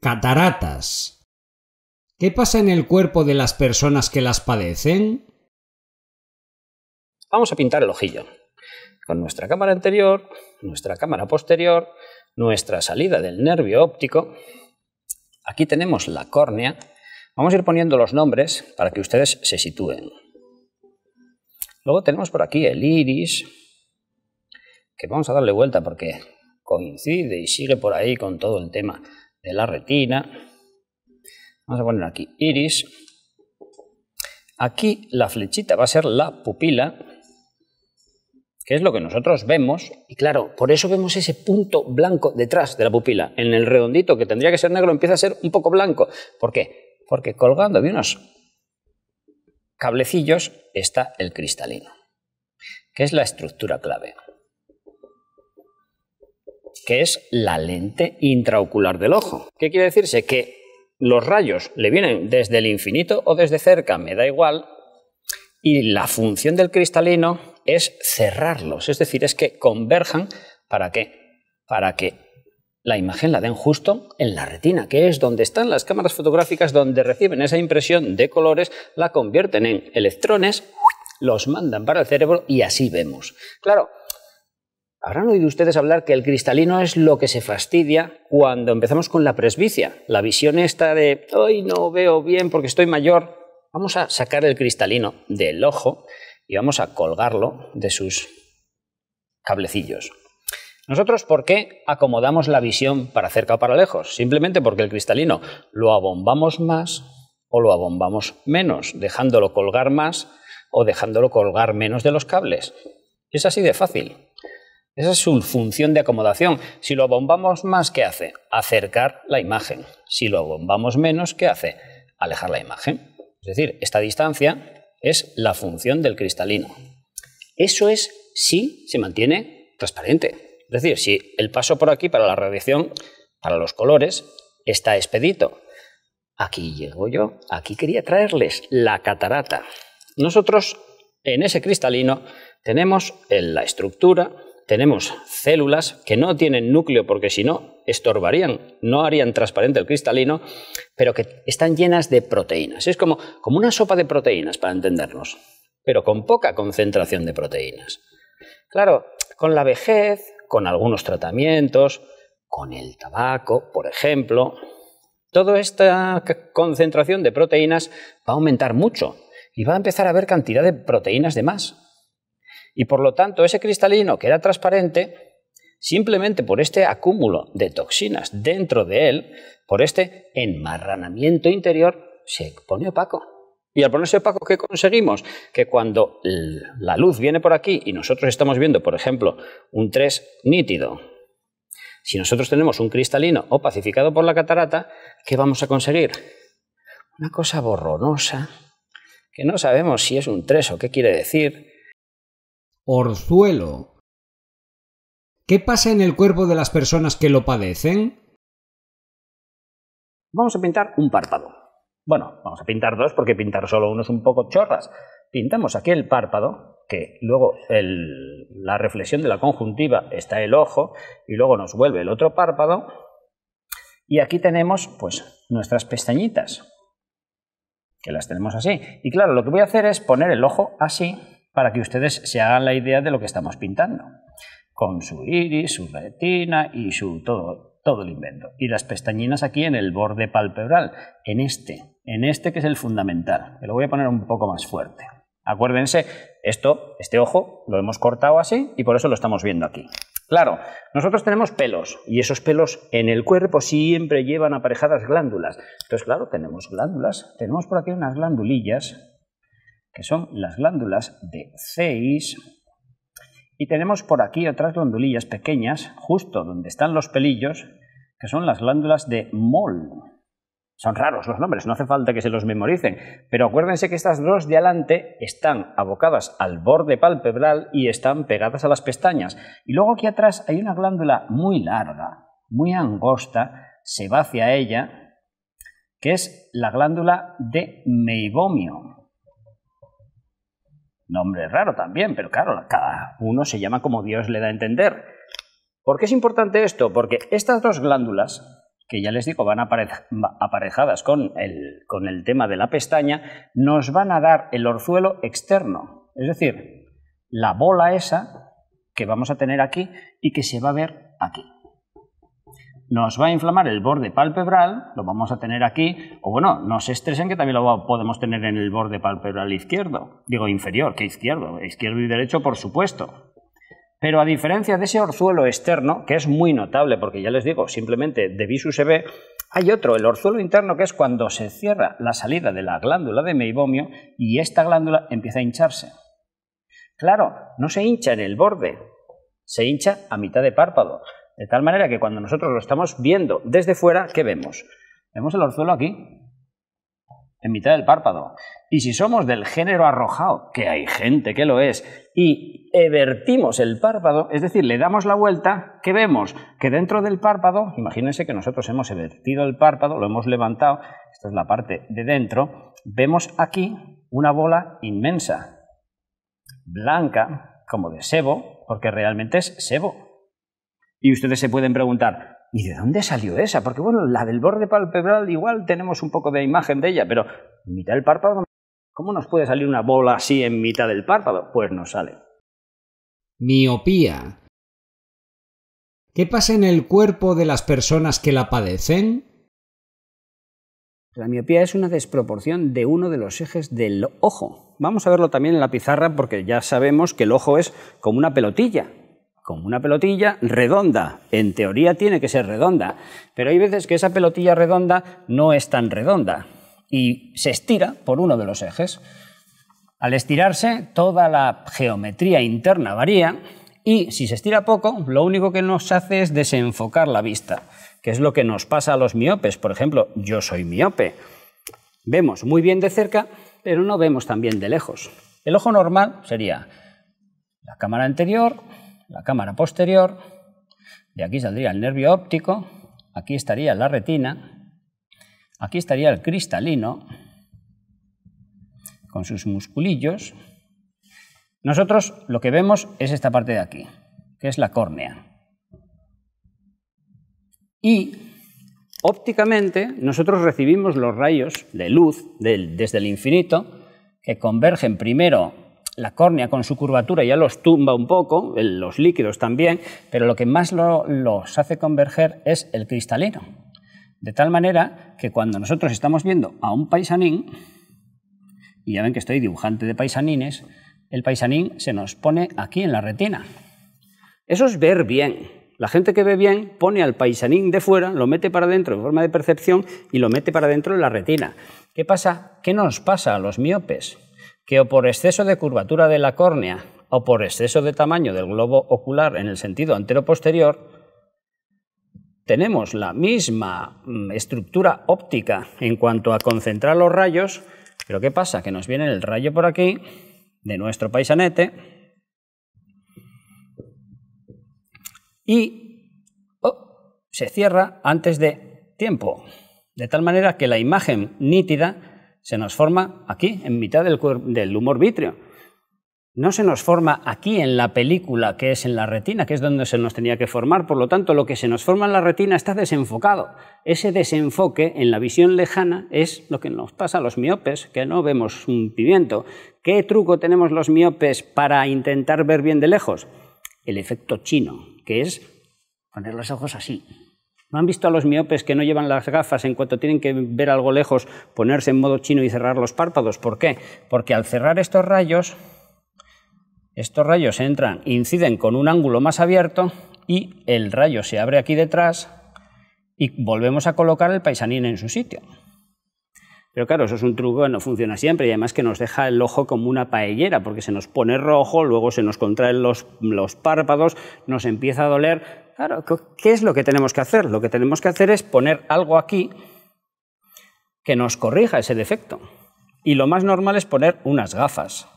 Cataratas. ¿Qué pasa en el cuerpo de las personas que las padecen? Vamos a pintar el ojillo. Con nuestra cámara anterior, nuestra cámara posterior, nuestra salida del nervio óptico. Aquí tenemos la córnea. Vamos a ir poniendo los nombres para que ustedes se sitúen. Luego tenemos por aquí el iris, que vamos a darle vuelta porque coincide y sigue por ahí con todo el tema de la retina. Vamos a poner aquí iris. Aquí la flechita va a ser la pupila, que es lo que nosotros vemos. Y claro, por eso vemos ese punto blanco detrás de la pupila. En el redondito que tendría que ser negro empieza a ser un poco blanco. ¿Por qué? Porque colgando de unos cablecillos está el cristalino, que es la estructura clave que es la lente intraocular del ojo. ¿Qué quiere decirse? Que los rayos le vienen desde el infinito o desde cerca, me da igual, y la función del cristalino es cerrarlos, es decir, es que converjan para qué? Para que la imagen la den justo en la retina, que es donde están las cámaras fotográficas, donde reciben esa impresión de colores, la convierten en electrones, los mandan para el cerebro y así vemos. Claro, Habrán oído ustedes hablar que el cristalino es lo que se fastidia cuando empezamos con la presbicia, la visión esta de hoy no veo bien porque estoy mayor. Vamos a sacar el cristalino del ojo y vamos a colgarlo de sus cablecillos. Nosotros, ¿por qué acomodamos la visión para cerca o para lejos? Simplemente porque el cristalino lo abombamos más o lo abombamos menos, dejándolo colgar más o dejándolo colgar menos de los cables. Es así de fácil. Esa es su función de acomodación. Si lo bombamos más, ¿qué hace? Acercar la imagen. Si lo bombamos menos, ¿qué hace? Alejar la imagen. Es decir, esta distancia es la función del cristalino. Eso es si se mantiene transparente. Es decir, si el paso por aquí para la radiación, para los colores, está expedito. Aquí llego yo, aquí quería traerles la catarata. Nosotros en ese cristalino tenemos la estructura, tenemos células que no tienen núcleo porque si no estorbarían, no harían transparente el cristalino, pero que están llenas de proteínas. Es como, una sopa de proteínas, para entendernos, pero con poca concentración de proteínas. Claro, con la vejez, con algunos tratamientos, con el tabaco, por ejemplo, toda esta concentración de proteínas va a aumentar mucho y va a empezar a haber cantidad de proteínas de más y por lo tanto, ese cristalino que era transparente, simplemente por este acúmulo de toxinas dentro de él, por este enmarranamiento interior, se pone opaco. Y al ponerse opaco, ¿qué conseguimos? Que cuando la luz viene por aquí y nosotros estamos viendo, por ejemplo, un 3 nítido, si nosotros tenemos un cristalino opacificado por la catarata, ¿qué vamos a conseguir? Una cosa borronosa, que no sabemos si es un 3 o qué quiere decir, orzuelo. ¿Qué pasa en el cuerpo de las personas que lo padecen? Vamos a pintar un párpado. Bueno, vamos a pintar dos porque pintar solo uno es un poco chorras. Pintamos aquí el párpado, que luego la reflexión de la conjuntiva está el ojo y luego nos vuelve el otro párpado. Y aquí tenemos pues nuestras pestañitas, que las tenemos así. Y claro, lo que voy a hacer es poner el ojo así para que ustedes se hagan la idea de lo que estamos pintando, con su iris, su retina y su todo, todo el invento. Y las pestañinas aquí en el borde palpebral, en este, en este que es el fundamental, me lo voy a poner un poco más fuerte. Acuérdense, esto, este ojo, lo hemos cortado así y por eso lo estamos viendo aquí. Claro, nosotros tenemos pelos y esos pelos en el cuerpo siempre llevan aparejadas glándulas. Entonces, claro, tenemos glándulas, tenemos por aquí unas glandulillas que son las glándulas de Zeiss. Y tenemos por aquí otras glándulillas pequeñas, justo donde están los pelillos, que son las glándulas de mol Son raros los nombres, no hace falta que se los memoricen, pero acuérdense que estas dos de adelante están abocadas al borde palpebral y están pegadas a las pestañas. Y luego aquí atrás hay una glándula muy larga, muy angosta, se va hacia ella, que es la glándula de meibomio. Nombre raro también, pero claro, cada uno se llama como Dios le da a entender. ¿Por qué es importante esto? Porque estas dos glándulas, que ya les digo van aparejadas con el, con el tema de la pestaña, nos van a dar el orzuelo externo, es decir, la bola esa que vamos a tener aquí y que se va a ver aquí nos va a inflamar el borde palpebral, lo vamos a tener aquí, o bueno, no se estresen que también lo podemos tener en el borde palpebral izquierdo, digo inferior que izquierdo, izquierdo y derecho por supuesto. Pero a diferencia de ese orzuelo externo, que es muy notable, porque ya les digo, simplemente de visu se ve, hay otro, el orzuelo interno, que es cuando se cierra la salida de la glándula de meibomio y esta glándula empieza a hincharse. Claro, no se hincha en el borde, se hincha a mitad de párpado. De tal manera que cuando nosotros lo estamos viendo desde fuera, ¿qué vemos? Vemos el orzuelo aquí, en mitad del párpado. Y si somos del género arrojado, que hay gente que lo es, y evertimos el párpado, es decir, le damos la vuelta, ¿qué vemos? Que dentro del párpado, imagínense que nosotros hemos evertido el párpado, lo hemos levantado, esta es la parte de dentro, vemos aquí una bola inmensa, blanca, como de sebo, porque realmente es sebo, y ustedes se pueden preguntar, ¿y de dónde salió esa? Porque bueno, la del borde palpebral igual tenemos un poco de imagen de ella, pero en mitad del párpado, ¿cómo nos puede salir una bola así en mitad del párpado? Pues no sale. Miopía. ¿Qué pasa en el cuerpo de las personas que la padecen? La miopía es una desproporción de uno de los ejes del ojo. Vamos a verlo también en la pizarra porque ya sabemos que el ojo es como una pelotilla como una pelotilla redonda. En teoría tiene que ser redonda, pero hay veces que esa pelotilla redonda no es tan redonda y se estira por uno de los ejes. Al estirarse, toda la geometría interna varía y si se estira poco, lo único que nos hace es desenfocar la vista, que es lo que nos pasa a los miopes. Por ejemplo, yo soy miope. Vemos muy bien de cerca, pero no vemos tan bien de lejos. El ojo normal sería la cámara anterior, la cámara posterior, de aquí saldría el nervio óptico, aquí estaría la retina, aquí estaría el cristalino con sus musculillos. Nosotros lo que vemos es esta parte de aquí, que es la córnea. Y ópticamente nosotros recibimos los rayos de luz desde el infinito que convergen primero la córnea con su curvatura ya los tumba un poco, los líquidos también, pero lo que más los hace converger es el cristalino. De tal manera que cuando nosotros estamos viendo a un paisanín, y ya ven que estoy dibujante de paisanines, el paisanín se nos pone aquí en la retina. Eso es ver bien. La gente que ve bien pone al paisanín de fuera, lo mete para adentro en forma de percepción y lo mete para adentro en la retina. ¿Qué pasa? ¿Qué nos pasa a los miopes? que o por exceso de curvatura de la córnea o por exceso de tamaño del globo ocular en el sentido antero-posterior, tenemos la misma mm, estructura óptica en cuanto a concentrar los rayos, pero ¿qué pasa? Que nos viene el rayo por aquí, de nuestro paisanete, y oh, se cierra antes de tiempo, de tal manera que la imagen nítida se nos forma aquí, en mitad del, humor vítreo. No se nos forma aquí en la película, que es en la retina, que es donde se nos tenía que formar. Por lo tanto, lo que se nos forma en la retina está desenfocado. Ese desenfoque en la visión lejana es lo que nos pasa a los miopes, que no vemos un pimiento. ¿Qué truco tenemos los miopes para intentar ver bien de lejos? El efecto chino, que es poner los ojos así, ¿No han visto a los miopes que no llevan las gafas en cuanto tienen que ver algo lejos, ponerse en modo chino y cerrar los párpados? ¿Por qué? Porque al cerrar estos rayos, estos rayos entran, inciden con un ángulo más abierto y el rayo se abre aquí detrás y volvemos a colocar el paisanín en su sitio. Pero claro, eso es un truco que no funciona siempre y además que nos deja el ojo como una paellera, porque se nos pone rojo, luego se nos contraen los, los párpados, nos empieza a doler. Claro, ¿qué es lo que tenemos que hacer? Lo que tenemos que hacer es poner algo aquí que nos corrija ese defecto. Y lo más normal es poner unas gafas.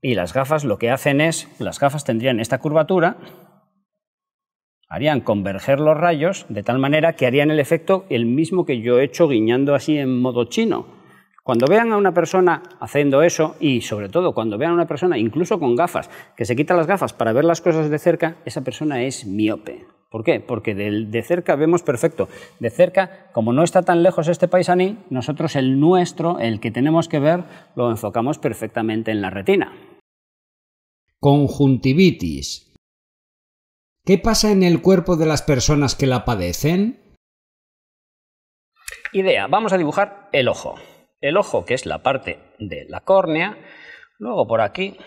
Y las gafas lo que hacen es, las gafas tendrían esta curvatura harían converger los rayos de tal manera que harían el efecto el mismo que yo he hecho guiñando así en modo chino. Cuando vean a una persona haciendo eso y sobre todo cuando vean a una persona incluso con gafas, que se quita las gafas para ver las cosas de cerca, esa persona es miope. ¿Por qué? Porque de, cerca vemos perfecto. De cerca, como no está tan lejos este paisanín, nosotros el nuestro, el que tenemos que ver, lo enfocamos perfectamente en la retina. Conjuntivitis ¿Qué pasa en el cuerpo de las personas que la padecen? Idea, vamos a dibujar el ojo. El ojo, que es la parte de la córnea, luego por aquí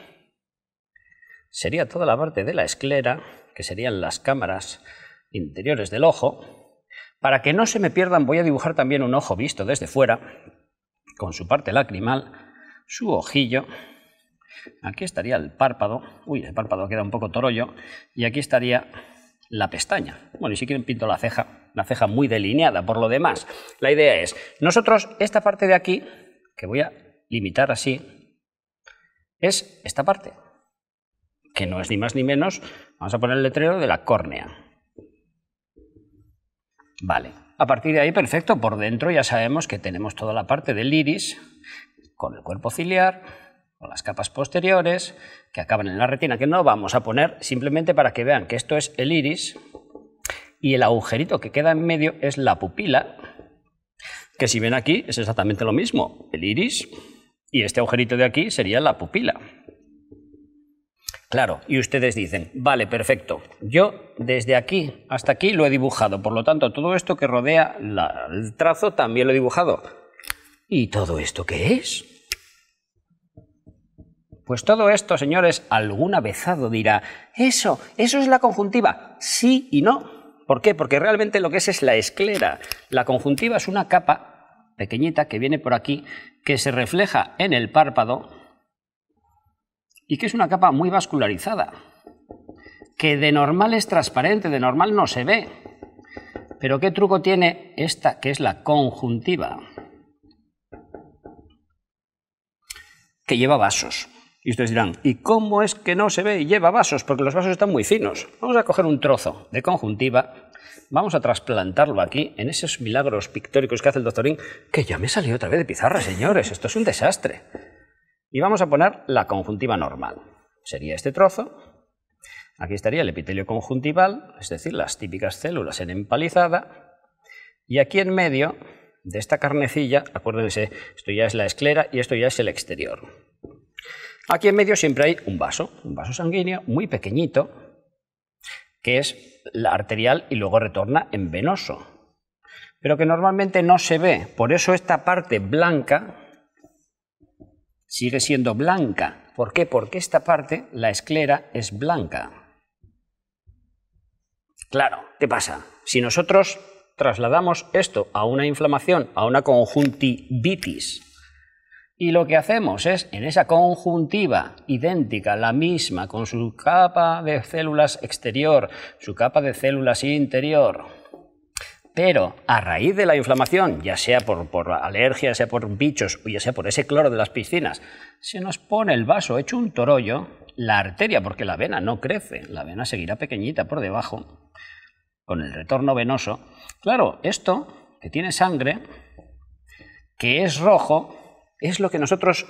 sería toda la parte de la esclera, que serían las cámaras interiores del ojo. Para que no se me pierdan, voy a dibujar también un ojo visto desde fuera, con su parte lacrimal, su ojillo, Aquí estaría el párpado. Uy, el párpado queda un poco torollo. Y aquí estaría la pestaña. Bueno, y si quieren pinto la ceja, una ceja muy delineada por lo demás. La idea es, nosotros esta parte de aquí, que voy a limitar así, es esta parte, que no es ni más ni menos, vamos a poner el letrero de la córnea. Vale, a partir de ahí, perfecto, por dentro ya sabemos que tenemos toda la parte del iris, con el cuerpo ciliar, las capas posteriores, que acaban en la retina, que no vamos a poner simplemente para que vean que esto es el iris y el agujerito que queda en medio es la pupila, que si ven aquí es exactamente lo mismo, el iris y este agujerito de aquí sería la pupila. Claro, y ustedes dicen, vale, perfecto, yo desde aquí hasta aquí lo he dibujado, por lo tanto todo esto que rodea el trazo también lo he dibujado. ¿Y todo esto qué es? Pues todo esto, señores, algún avezado dirá, eso, eso es la conjuntiva, sí y no. ¿Por qué? Porque realmente lo que es es la esclera. La conjuntiva es una capa pequeñita que viene por aquí, que se refleja en el párpado y que es una capa muy vascularizada, que de normal es transparente, de normal no se ve. Pero ¿qué truco tiene esta que es la conjuntiva? Que lleva vasos. Y ustedes dirán, ¿y cómo es que no se ve y lleva vasos? Porque los vasos están muy finos. Vamos a coger un trozo de conjuntiva, vamos a trasplantarlo aquí, en esos milagros pictóricos que hace el doctorín, que ya me salió otra vez de pizarra, señores, esto es un desastre. Y vamos a poner la conjuntiva normal. Sería este trozo. Aquí estaría el epitelio conjuntival, es decir, las típicas células en empalizada. Y aquí en medio de esta carnecilla, acuérdense, esto ya es la esclera y esto ya es el exterior. Aquí en medio siempre hay un vaso, un vaso sanguíneo muy pequeñito, que es la arterial y luego retorna en venoso, pero que normalmente no se ve. Por eso esta parte blanca sigue siendo blanca. ¿Por qué? Porque esta parte, la esclera, es blanca. Claro, ¿qué pasa? Si nosotros trasladamos esto a una inflamación, a una conjuntivitis, y lo que hacemos es, en esa conjuntiva idéntica, la misma, con su capa de células exterior, su capa de células interior, pero a raíz de la inflamación, ya sea por, por alergia, ya sea por bichos o ya sea por ese cloro de las piscinas, se nos pone el vaso hecho un torollo, la arteria, porque la vena no crece, la vena seguirá pequeñita por debajo, con el retorno venoso. Claro, esto que tiene sangre, que es rojo, es lo que nosotros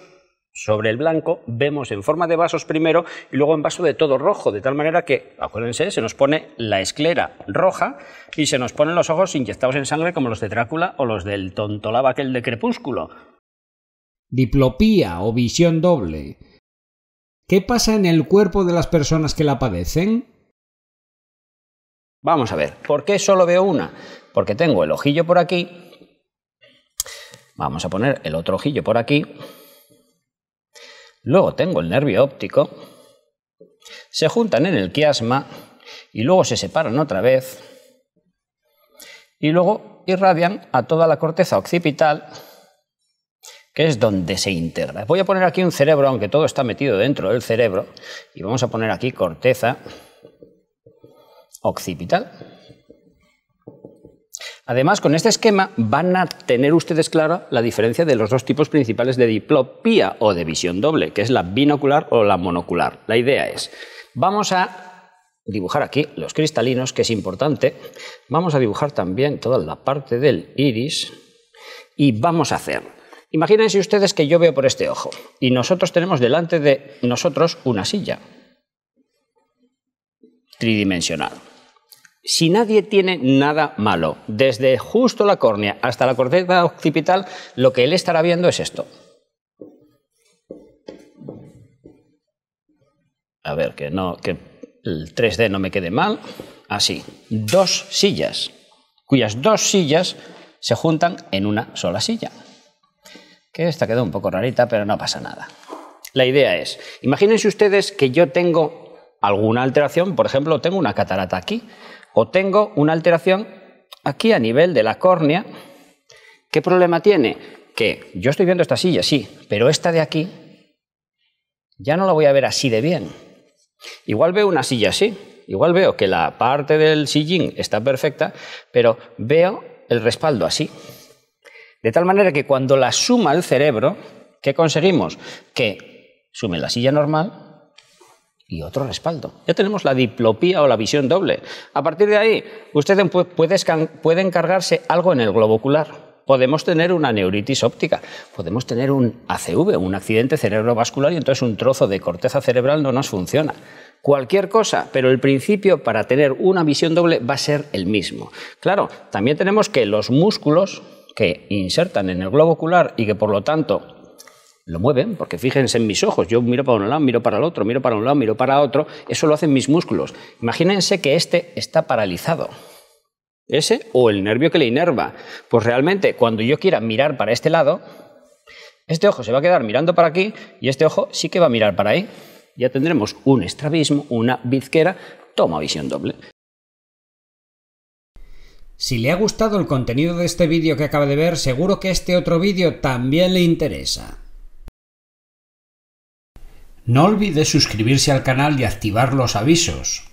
sobre el blanco vemos en forma de vasos primero y luego en vaso de todo rojo, de tal manera que, acuérdense, se nos pone la esclera roja y se nos ponen los ojos inyectados en sangre como los de Drácula o los del tontolaba aquel de Crepúsculo. Diplopía o visión doble. ¿Qué pasa en el cuerpo de las personas que la padecen? Vamos a ver, ¿por qué solo veo una? Porque tengo el ojillo por aquí Vamos a poner el otro ojillo por aquí. Luego tengo el nervio óptico. Se juntan en el quiasma y luego se separan otra vez. Y luego irradian a toda la corteza occipital, que es donde se integra. Voy a poner aquí un cerebro, aunque todo está metido dentro del cerebro, y vamos a poner aquí corteza occipital. Además, con este esquema van a tener ustedes clara la diferencia de los dos tipos principales de diplopía o de visión doble, que es la binocular o la monocular. La idea es, vamos a dibujar aquí los cristalinos, que es importante, vamos a dibujar también toda la parte del iris y vamos a hacer. Imagínense ustedes que yo veo por este ojo y nosotros tenemos delante de nosotros una silla tridimensional si nadie tiene nada malo, desde justo la córnea hasta la corteza occipital, lo que él estará viendo es esto. A ver, que no, que el 3D no me quede mal. Así, dos sillas, cuyas dos sillas se juntan en una sola silla. Que esta quedó un poco rarita, pero no pasa nada. La idea es, imagínense ustedes que yo tengo alguna alteración, por ejemplo, tengo una catarata aquí o tengo una alteración aquí a nivel de la córnea. ¿Qué problema tiene? Que yo estoy viendo esta silla, sí, pero esta de aquí ya no la voy a ver así de bien. Igual veo una silla así, igual veo que la parte del sillín está perfecta, pero veo el respaldo así. De tal manera que cuando la suma el cerebro, ¿qué conseguimos? Que sume la silla normal y otro respaldo. Ya tenemos la diplopía o la visión doble. A partir de ahí, usted puede, encargarse algo en el globo ocular. Podemos tener una neuritis óptica, podemos tener un ACV, un accidente cerebrovascular y entonces un trozo de corteza cerebral no nos funciona. Cualquier cosa, pero el principio para tener una visión doble va a ser el mismo. Claro, también tenemos que los músculos que insertan en el globo ocular y que por lo tanto lo mueven, porque fíjense en mis ojos, yo miro para un lado, miro para el otro, miro para un lado, miro para otro, eso lo hacen mis músculos. Imagínense que este está paralizado. Ese o el nervio que le inerva. Pues realmente, cuando yo quiera mirar para este lado, este ojo se va a quedar mirando para aquí y este ojo sí que va a mirar para ahí. Ya tendremos un estrabismo, una bizquera, toma visión doble. Si le ha gustado el contenido de este vídeo que acaba de ver, seguro que este otro vídeo también le interesa. No olvide suscribirse al canal y activar los avisos.